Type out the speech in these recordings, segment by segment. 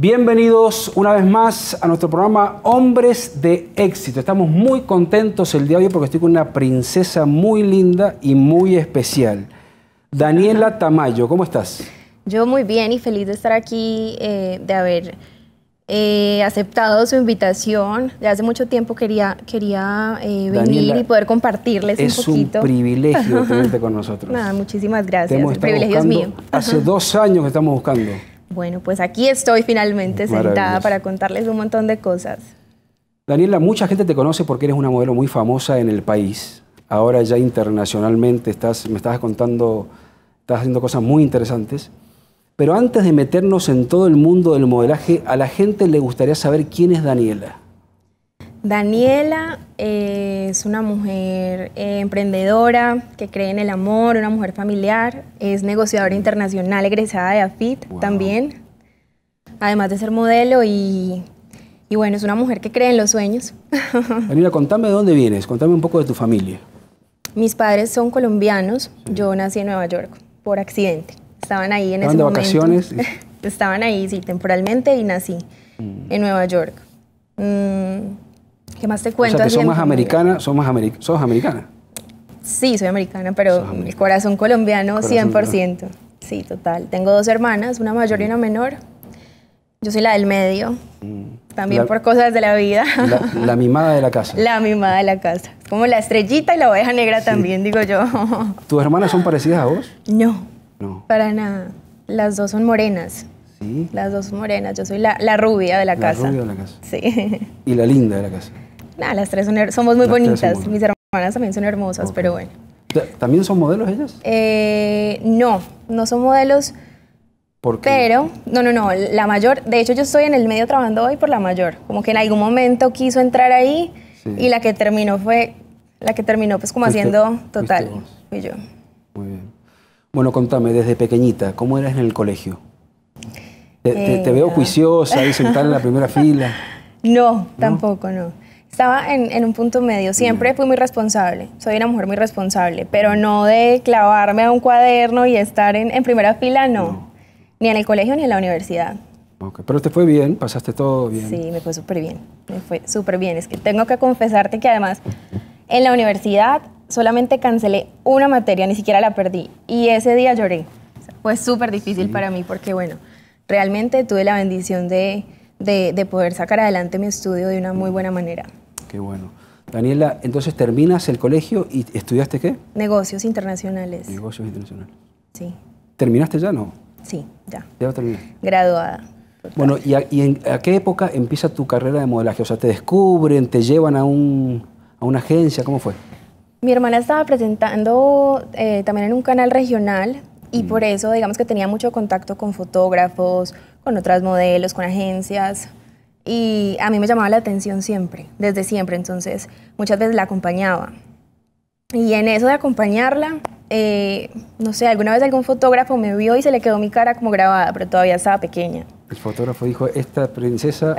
Bienvenidos una vez más a nuestro programa Hombres de Éxito. Estamos muy contentos el día de hoy porque estoy con una princesa muy linda y muy especial. Daniela Tamayo, ¿cómo estás? Yo muy bien y feliz de estar aquí, eh, de haber eh, aceptado su invitación. Ya hace mucho tiempo quería, quería eh, venir y poder compartirles un poquito. Es un privilegio tenerte con nosotros. Nada, muchísimas gracias. El privilegio mío. Hace dos años que estamos buscando. Bueno, pues aquí estoy finalmente sentada para contarles un montón de cosas. Daniela, mucha gente te conoce porque eres una modelo muy famosa en el país. Ahora ya internacionalmente estás, me estás contando, estás haciendo cosas muy interesantes. Pero antes de meternos en todo el mundo del modelaje, a la gente le gustaría saber quién es Daniela. Daniela eh, es una mujer eh, emprendedora que cree en el amor, una mujer familiar, es negociadora internacional egresada de AFIT también, además de ser modelo y, bueno, es una mujer que cree en los sueños. Daniela, contame de dónde vienes, contame un poco de tu familia. Mis padres son colombianos, yo nací en Nueva York por accidente, estaban ahí en estaban de vacaciones? estaban ahí, sí, temporalmente y nací mm. en Nueva York. Mm, ¿Qué más te cuento? O sea, que son más americanas, americana. Sí, soy americana, pero el corazón colombiano 100%. Sí, total. Tengo dos hermanas, una mayor y una menor. Yo soy la del medio, mm. también por cosas de la vida. La, mimada de la casa. La mimada de la casa. como la estrellita y la oveja negra también, digo yo. ¿Tus hermanas son parecidas a vos? No. No. Para nada. Las dos son morenas. Las dos morenas, yo soy la, rubia de la, casa. La rubia de la casa. Sí. Y la linda de la casa. Nada, las tres son somos muy bonitas. Mis hermanas también son hermosas, pero bueno. ¿También son modelos ellas? Eh, no, no son modelos. ¿Por qué? Pero, no, no, no, la mayor, de hecho yo estoy en el medio trabajando hoy por la mayor, como que en algún momento quiso entrar ahí y la que terminó fue, la que terminó pues como haciendo total, Y yo. Muy bien. Bueno, contame, desde pequeñita, ¿cómo eras en el colegio? Te, veo juiciosa y sentada en la primera fila. No, tampoco, no. Estaba en, un punto medio. Siempre fui muy responsable. Soy una mujer muy responsable, pero no de clavarme a un cuaderno y estar en, primera fila, no. Ni en el colegio ni en la universidad. Pero te fue bien, pasaste todo bien. Sí, me fue súper bien. Me fue súper bien. Es que tengo que confesarte que además en la universidad solamente cancelé una materia, ni siquiera la perdí. Y ese día lloré. fue súper difícil para mí porque, bueno, realmente tuve la bendición de, poder sacar adelante mi estudio de una muy buena manera. Qué bueno. Daniela, entonces terminas el colegio y estudiaste qué? Negocios internacionales. Negocios internacionales. Sí. ¿Terminaste ya, no? Sí, ya. Ya Graduada. Bueno, ¿y, a, qué época empieza tu carrera de modelaje? O sea, ¿te descubren, te llevan a, una agencia? ¿Cómo fue? Mi hermana estaba presentando eh, también en un canal regional y por mm. eso, digamos que tenía mucho contacto con fotógrafos, con otras modelos, con agencias. Y a mí me llamaba la atención siempre, desde siempre. Entonces, muchas veces la acompañaba. Y en eso de acompañarla, eh, no sé, alguna vez algún fotógrafo me vio y se le quedó mi cara como grabada, pero todavía estaba pequeña. El fotógrafo dijo, esta princesa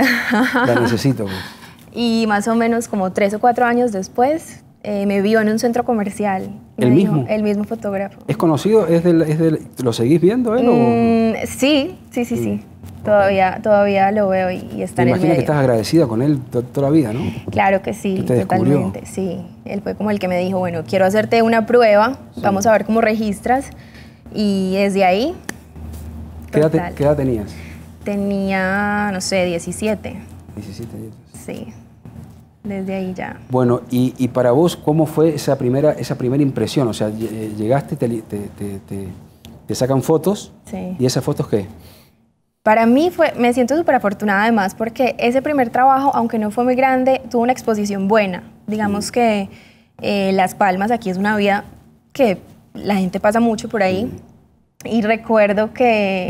la necesito. Y más o menos como tres o cuatro años después, eh, me vio en un centro comercial. ¿El mismo? el mismo fotógrafo. ¿Es conocido? ¿Es del, es del ¿Lo seguís viendo él? Mm, sí, sí, sí, sí. Mm. Todavía, todavía lo veo y, está en el que estás agradecida con él toda la vida, ¿no? Claro que sí, totalmente. Sí, él fue como el que me dijo, bueno, quiero hacerte una prueba, vamos a ver cómo registras. Y desde ahí... ¿Qué edad, ¿Qué edad tenías? Tenía, no sé, 17. 17, 18. Sí desde ahí ya. Bueno, y, y, para vos, ¿cómo fue esa primera, esa primera impresión? O sea, eh, llegaste, te, te, te, sacan fotos. Sí. ¿Y esas fotos qué? Para mí fue, me siento súper afortunada además porque ese primer trabajo, aunque no fue muy grande, tuvo una exposición buena. Digamos que eh, Las Palmas aquí es una vía que la gente pasa mucho por ahí. Y recuerdo que,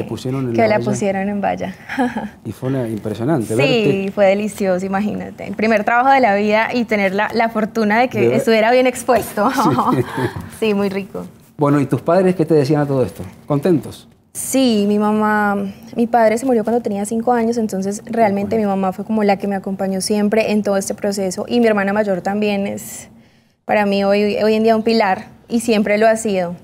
que la, pusieron en valla. y fue impresionante impresionante. Sí, fue delicioso, imagínate. El primer trabajo de la vida y tener la, la fortuna de que estuviera bien expuesto. Sí. muy rico. Bueno, ¿y tus padres qué te decían a todo esto? ¿Contentos? Sí, mi mamá, mi padre se murió cuando tenía cinco años, entonces realmente mi mamá fue como la que me acompañó siempre en todo este proceso y mi hermana mayor también es para mí hoy, hoy en día un pilar y siempre lo ha sido.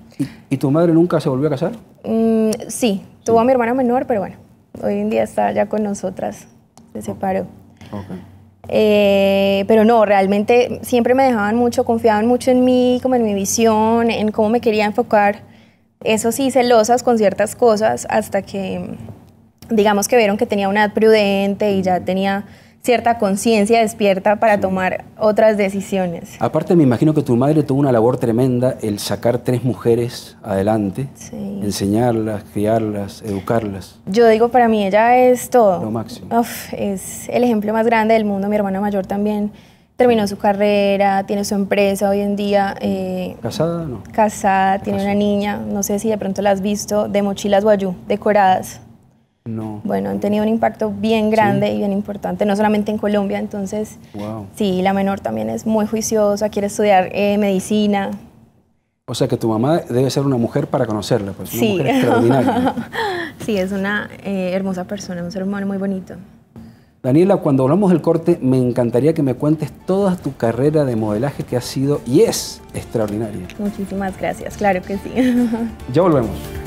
¿Y, tu madre nunca se volvió a casar? Mm, sí, tuvo a mi hermana menor, pero bueno, hoy en día está ya con nosotras, se separó. Eh, pero no, realmente siempre me dejaban mucho, confiaban mucho en mí, como en mi visión, en cómo me quería enfocar. Eso sí, celosas con ciertas cosas hasta que, digamos que vieron que tenía una edad prudente y ya tenía cierta conciencia despierta para tomar otras decisiones. Aparte me imagino que tu madre tuvo una labor tremenda el sacar tres mujeres adelante, enseñarlas, criarlas, educarlas. Yo digo, para mí ella es todo. Lo máximo. es el ejemplo más grande del mundo, mi hermana mayor también terminó su carrera, tiene su empresa hoy en día. Eh, ¿Casada no? Casada, tiene una niña, no sé si de pronto la has visto, de mochilas guayú, decoradas. No. Bueno, han tenido un impacto bien grande y bien importante, no solamente en Colombia, entonces sí, la menor también es muy juiciosa, quiere estudiar eh, medicina. O sea que tu mamá debe ser una mujer para conocerla, pues una sí. mujer extraordinaria. sí, es una eh, hermosa persona, un ser humano muy bonito. Daniela, cuando hablamos del corte, me encantaría que me cuentes toda tu carrera de modelaje que ha sido y es extraordinaria. Muchísimas gracias, claro que sí. ya volvemos.